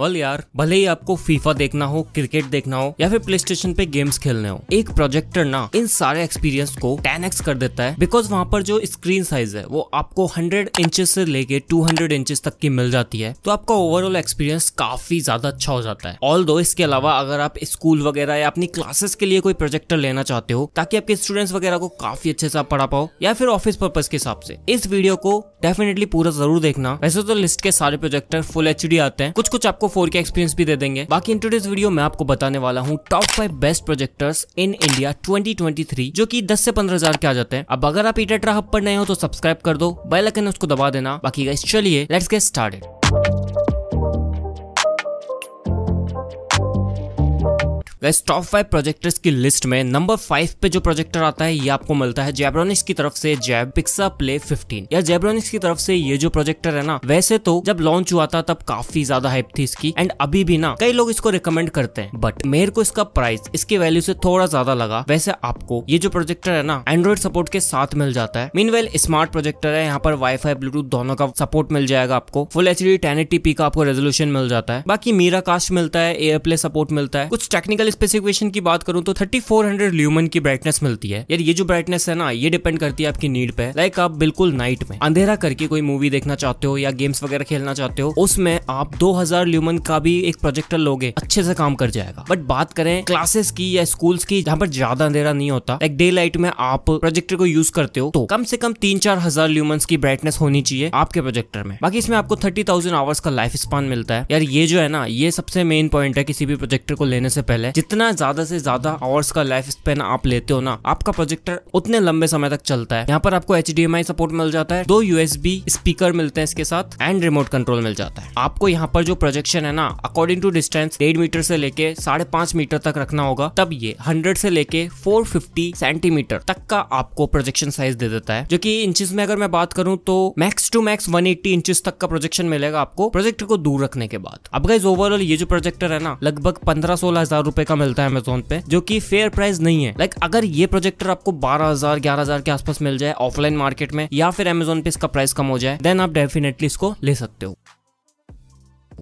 वाल यार भले ही आपको फीफा देखना हो क्रिकेट देखना हो या फिर प्ले स्टेशन पे गेम्स खेलने हो एक प्रोजेक्टर ना इन सारे एक्सपीरियंस को टेन एक्स कर देता है बिकॉज वहां पर जो स्क्रीन साइज है वो आपको 100 इंचेस से लेके 200 इंचेस तक की मिल जाती है तो आपका ओवरऑल एक्सपीरियंस काफी ज्यादा अच्छा हो जाता है ऑल दो इसके अलावा अगर आप स्कूल वगैरह या अपनी क्लासेस के लिए कोई प्रोजेक्टर लेना चाहते हो ताकि आपके स्टूडेंट्स वगैरह को काफी अच्छे से आप पढ़ा पाओ या फिर ऑफिस पर्पज के हिसाब से इस वीडियो को डेफिनेटली पूरा जरूर देखना वैसे तो लिस्ट के सारे प्रोजेक्टर फुल एच आते हैं कुछ कुछ आपको फोर के एक्सपीरियंस भी दे देंगे बाकी इंट्रोड्यूस वीडियो मैं आपको बताने वाला हूँ top five best projectors in India twenty जो कि दस से पंद्रह हजार के आ जाते हैं अब अगर आप इटर e e हब पर नए हो तो सब्सक्राइब कर दो बेलकन उसको दबा देना बाकी चलिए लेट्स गेट स्टार्टेड वैसे टॉप फाइव प्रोजेक्टर्स की लिस्ट में नंबर फाइव पे जो प्रोजेक्टर आता है ये आपको मिलता है जेब्रोनिक्स की तरफ से जैब पिक्सा प्ले फिफ्टीन या जेब्रोनिक्स की तरफ से ये जो प्रोजेक्टर है ना वैसे तो जब लॉन्च हुआ था तब काफी ज्यादा हाइप थी इसकी एंड अभी भी ना कई लोग इसको रिकमेंड करते हैं बट मेरे को इसका प्राइस इसके वैल्यू से थोड़ा ज्यादा लगा वैसे आपको ये जो प्रोजेक्टर है ना एंड्रॉइड सपोर्ट के साथ मिल जाता है मीन स्मार्ट प्रोजेक्टर है यहाँ पर वाईफाई ब्लूटूथ दोनों का सपोर्ट मिल जाएगा आपको फुल एच डी टेन का आपको रेजोल्यूशन मिल जाता है बाकी मीरा कास्ट मिलता है एयरप्ले सपोर्ट मिलता है कुछ टेक्निकल स्पेसिफिकेशन की बात करूं तो थर्टी फोर हंड्रेड ल्यूमन की ब्राइटनेस मिलती है यार ये जो ब्राइटनेस है ना ये डिपेंड करती है आपकी नीड पे लाइक आप बिल्कुल नाइट में अंधेरा करके कोई मूवी देखना चाहते हो या गेम्स वगैरह खेलना चाहते हो उसमें आप दो ल्यूमन का भी एक प्रोजेक्टर लोगे अच्छे से काम कर जाएगा बट बात करें क्लासेस की या स्कूल की जहाँ पर ज्यादा अंधेरा नहीं होता लाइक डे लाइट में आप प्रोजेक्टर को यूज करते हो तो कम से कम तीन चार हजार ल्यूमन की ब्राइटनेस होनी चाहिए आपके प्रोजेक्टर में बाकी इसमें आपको थर्टी थाउजेंड आवर्स का लाइफ स्पान मिलता है यार ये जो है ना ये सबसे मेन पॉइंट है किसी भी प्रोजेक्टर को लेने से पहले जितना ज्यादा से ज्यादा आवर्स का लाइफ स्पेन आप लेते हो ना आपका प्रोजेक्टर उतने लंबे समय तक चलता है यहाँ पर आपको एच सपोर्ट मिल जाता है दो यूएसबी स्पीकर मिलते हैं इसके साथ एंड रिमोट कंट्रोल मिल जाता है आपको यहाँ पर जो प्रोजेक्शन है ना अकॉर्डिंग टू डिस्टेंस डेढ़ मीटर से लेके साढ़े पांच मीटर तक रखना होगा तब ये हंड्रेड से लेके फोर फिफ्टी सेंटीमीटर तक का आपको प्रोजेक्शन साइज दे देता है जो की इंचज में अगर मैं बात करूँ तो max to max one eighty inch तक का प्रोजेक्शन मिलेगा आपको प्रोजेक्टर को दूर रखने के बाद अब गाइज ओवरऑल ये जो प्रोजेक्टर है ना लगभग पंद्रह सोलह हजार रुपए का का मिलता है अमेजोन पे जो की फेयर प्राइस नहीं है लाइक अगर ये प्रोजेक्टर आपको बारह हजार ग्यारह हजार के आसपास मिल जाए ऑफलाइन मार्केट में या फिर अमेजोन पे इसका प्राइस कम हो जाए देन आप डेफिनेटली इसको ले सकते हो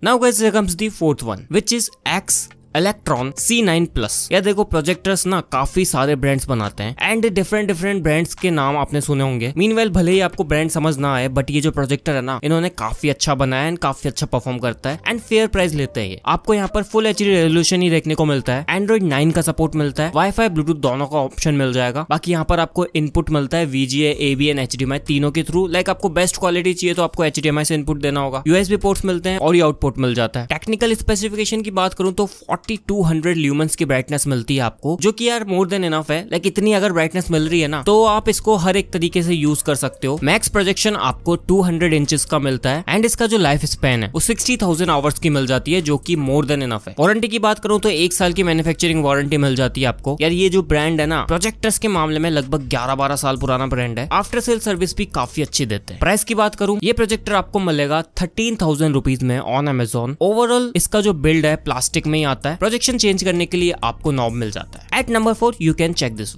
now guys comes comes fourth one one is X electron C nine plus या देखो प्रोजेक्टर्स ना काफी सारे ब्रांड्स बनाते हैं एंड डिफरेंट डिफरेंट ब्रांड्स के नाम आपने सुने होंगे मीन भले ही आपको ब्रांड समझ ना आए बट ये जो प्रोजेक्टर है ना इन्होंने काफी अच्छा बनाया एंड काफी अच्छा परफॉर्म करता है एंड फेयर प्राइस लेते हैं आपको यहाँ पर फुल एच रेजोल्यूशन ही देखने को मिलता है एंड्रॉइड नाइन का सपोर्ट मिलता है वाईफाई ब्लूटूथ दोनों का ऑप्शन मिल जाएगा बाकी यहाँ पर आपको इनपुट मिलता है वीजीए बी एंड एच तीनों के थ्रू लाइक आपको बेस्ट क्वालिटी चाहिए तो आपको एच से इनपुट देना होगा यूएसबी पोर्ट्स मिलते हैं और ये आउटपुट मिल जाता है टेक्निकल स्पेसिफिकेशन की बात करूँ तो 4200 ल्यूमेंस की ब्राइटनेस मिलती है आपको जो कि यार मोर देन इनफ है लाइक इतनी अगर ब्राइटनेस मिल रही है ना तो आप इसको हर एक तरीके से यूज कर सकते हो मैक्स प्रोजेक्शन आपको 200 हंड्रेड इंचेस का मिलता है एंड इसका जो लाइफ स्पेन है वो सिक्सटी थाउजेंड आवर्स की मिल जाती है जो की मोर देन इनफ है वारंटी की बात करूँ तो एक साल की मैन्युफैक्चरिंग वारंटी मिल जाती है आपको यार ये जो ब्रांड है ना प्रोजेक्टर्स के मामले में लगभग ग्यारह बारह साल पुराना ब्रांड है आफ्टर सेल सर्विस भी काफी अच्छी देते हैं प्राइस की बात करूँ ये प्रोजेक्टर आपको मिलेगा थर्टीन थाउजेंड रुपीज में ऑन एमेजोन ओवरऑल इसका जो बिल्ड है प्लास्टिक में ही आता है है प्रोजेक्शन चेंज करने के लिए आपको नॉब मिल जाता है at number four you can check this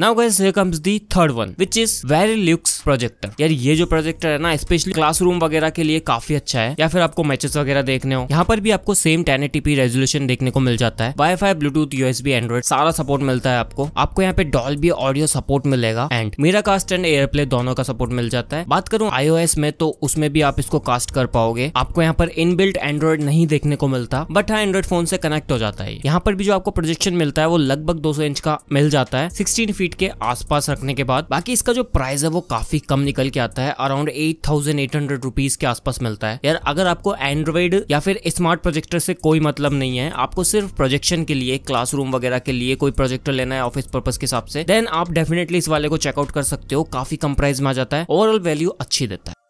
now guys here comes the third one which is very looks projector यार ये जो प्रोजेक्टर है ना स्पेशली क्लासरूम वगैरह के लिए काफी अच्छा है या फिर आपको मैचेस वगैरह देखने हो यहाँ पर भी आपको सेम टेन रेजोल्यूशन देखने को मिल जाता है वाईफाई ब्लूटूथ यूएसबी एंड्रॉइड सारा सपोर्ट मिलता है आपको आपको यहाँ पे डॉल ऑडियो सपोर्ट मिलेगा and Miracast and AirPlay दोनों का सपोर्ट मिल जाता है बात करूँ एस में तो उसमें भी आप इसको कास्ट कर पाओगे आपको यहाँ पर इनबिल्ट एंड्रॉइड नहीं देखने को मिलता बट हाँ एंड्रॉइड फोन से कनेक्ट हो जाता है यहाँ पर भी जो आपको प्रोजेक्शन मिलता है वो लगभग सौ इंच का मिल जाता है सिक्सटीन फीट फीट के आसपास रखने के बाद बाकी इसका जो प्राइस है वो काफी कम निकल के आता है around eight thousand eight hundred rupees के आसपास मिलता है यार अगर आपको एंड्रॉइड या फिर स्मार्ट प्रोजेक्टर से कोई मतलब नहीं है आपको सिर्फ प्रोजेक्शन के लिए क्लासरूम वगैरह के लिए कोई प्रोजेक्टर लेना है ऑफिस पर्पज के हिसाब से देन आप डेफिनेटली इस वाले को चेकआउट कर सकते हो काफी कम प्राइस में आ जाता है ओवरऑल वैल्यू अच्छी देता है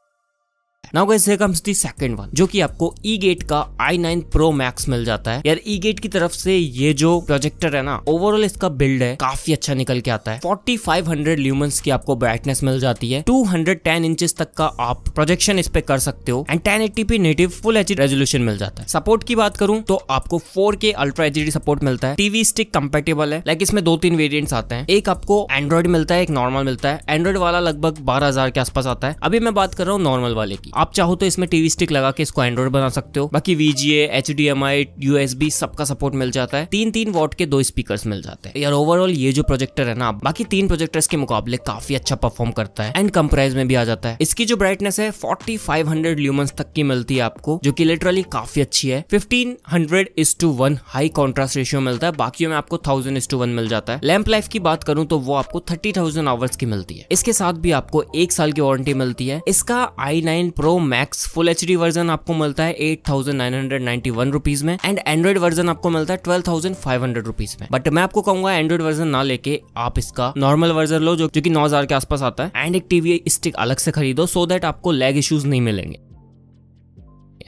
now guys here comes the second one जो कि आपको ई गेट का आई नाइन प्रो मैक्स मिल जाता है यार ई गेट की तरफ से ये जो प्रोजेक्टर है ना ओवरऑल इसका बिल्ड है काफी अच्छा निकल के आता है फोर्टी फाइव हंड्रेड ल्यूमेंस की आपको ब्राइटनेस मिल जाती है टू हंड्रेड टेन इंचेस तक का आप प्रोजेक्शन इस पे कर सकते हो and ten eighty P native full H resolution मिल जाता है सपोर्ट की बात करूं तो आपको फोर के अल्ट्रा एच सपोर्ट मिलता है टीवी स्टिक कंपेटेबल है लाइक इसमें दो तीन वेरियंट्स आते हैं एक आपको एंड्रॉइड मिलता है एक नॉर्मल मिलता है एंड्रॉइड वाला लगभग बारह हजार के आसपास आता है अभी मैं बात कर रहा हूँ नॉर्मल वाले की आप चाहो तो इसमें टीवी स्टिक लगा के इसको एंड्रॉइड बना सकते हो बाकी VGA H D M I USB सबका सपोर्ट मिल जाता है तीन तीन वॉट के दो स्पीकर मिल जाते हैं यार ओवरऑल ये जो प्रोजेक्टर है ना बाकी तीन प्रोजेक्टर के मुकाबले काफी अच्छा परफॉर्म करता है एंड कम प्राइस में भी आ जाता है इसकी जो ब्राइटनेस है फोर्टी फाइव हंड्रेड ल्यूमन्स तक की मिलती है आपको जो की लिटरली काफी अच्छी है fifteen hundred is to one high contrast ratio मिलता है बाकी में आपको थाउजेंड इज टू वन मिल जाता है लैम्प लाइफ की बात करूं तो वो आपको थर्टी थाउजेंड आवर्स की मिलती है इसके साथ भी आपको एक साल की वारंटी मिलती है इसका I nine pro max full H D version आपको मिलता है eight thousand nine hundred ninety one rupees में एंड एंड्रॉइड वर्जन आपको मिलता है twelve thousand five hundred rupees में बट मैं आपको कहूंगा एंड्रॉइड वर्जन ना लेके आप इसका नॉर्मल वर्जन लो जो कि नौ हजार के आसपास आता है एंड एक टीवी स्टिक अलग से खरीदो सो so दैट आपको लेग इश्यूज नहीं मिलेंगे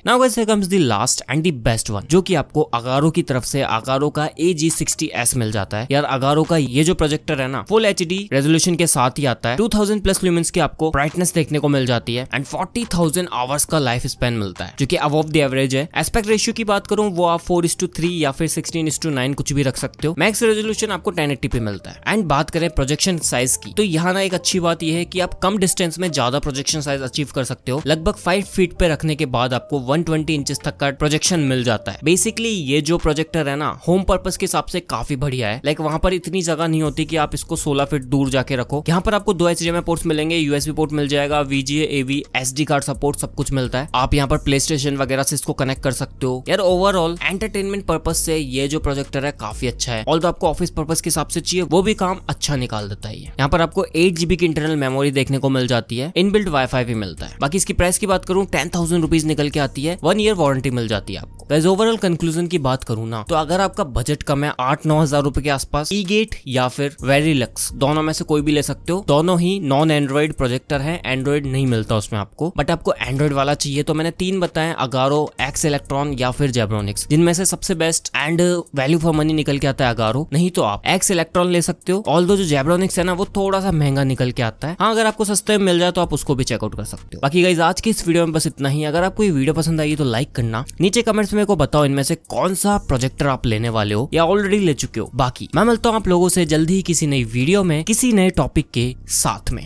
now guys here comes the last and the best one जो कि आपको अगारो की तरफ से अगारो का ए जी सिक्सटी एस मिल जाता है यार अगारो का ये जो प्रोजेक्टर है ना फुल एच डी रेजोल्यूशन के साथ ही आता है 2000 प्लस ल्यूमेंस की आपको ब्राइटनेस देखने को मिल जाती है एंड 40,000 आवर्स का लाइफ स्पेन मिलता है जो की अबव द एवरेज है एस्पेक्ट रेशियो की बात करूँ वो आप 4:3 या फिर 16:9 कुछ भी रख सकते हो मैक्स रेजोल्यूशन आपको 1080 पे मिलता है एंड बात करें प्रोजेक्शन साइज की तो यहाँ ना एक अच्छी बात यह है कि आप कम डिस्टेंस में ज्यादा प्रोजेक्शन साइज अचीव कर सकते हो लगभग फाइव फीट पे रखने के बाद आपको 120 इंचेस तक का प्रोजेक्शन मिल जाता है बेसिकली ये जो प्रोजेक्टर है ना होम पर्पज के हिसाब से काफी बढ़िया है लाइक वहां पर इतनी जगह नहीं होती की आप इसको सोलह फीट दूर जाके रखो यहाँ पर आपको दो एच पोर्ट्स मिलेंगे यूएसबी पोर्ट मिल जाएगा VGA AV S card support सब कुछ मिलता है आप यहाँ पर प्ले स्टेशन वगैरह से इसको कनेक्ट कर सकते हो यार ओवरऑल एंटरटेनमेंट पर्पज से ये जो प्रोजेक्टर है काफी अच्छा है ऑल तो आपको ऑफिस पर्पज के हिसाब से चाहिए वो भी काम अच्छा निकाल देता है यहाँ पर आपको एट जीबी की इंटरनल मेमोरी देखने को मिल जाती है इनबिल्ट वाईफाई भी मिलता है बाकी इसकी प्राइस की बात करूँ टेन थाउजेंड रुपीज निकल के आती है है वन ईयर वारंटी मिल जाती है आपको वैसे ओवरऑल कंक्लूजन की बात करूँ ना तो अगर आपका बजट कम है आठ नौ हजार रूपए के आसपास ई गेट या फिर वेरीलक्स दोनों में से कोई भी ले सकते हो दोनों ही नॉन एंड्रॉइड प्रोजेक्टर है एंड्रॉइड नहीं मिलता उसमें आपको बट आपको एंड्रॉइड वाला चाहिए तो मैंने तीन बताए अगारो एक्स इलेक्ट्रॉन या फिर जेब्रोनिक्स जिनमें से सबसे best and value for money निकल के आता है अगारो नहीं तो आप एक्स इलेक्ट्रॉन ले सकते हो ऑल जो जेब्रोनिक्स है ना वो थोड़ा सा महंगा निकल के आता है हाँ अगर आपको सस्ते में मिल जाए तो आप उसको भी चेकआउट कर सकते हो बाकी गाइज आज की इस वीडियो में बस इतना ही अगर आपको ये वीडियो पसंद आई तो लाइक करना नीचे कमेंट्स में को बताओ इनमें से कौन सा प्रोजेक्टर आप लेने वाले हो या ऑलरेडी ले चुके हो बाकी मैं मिलता हूँ आप लोगों से जल्द ही किसी नई वीडियो में किसी नए टॉपिक के साथ में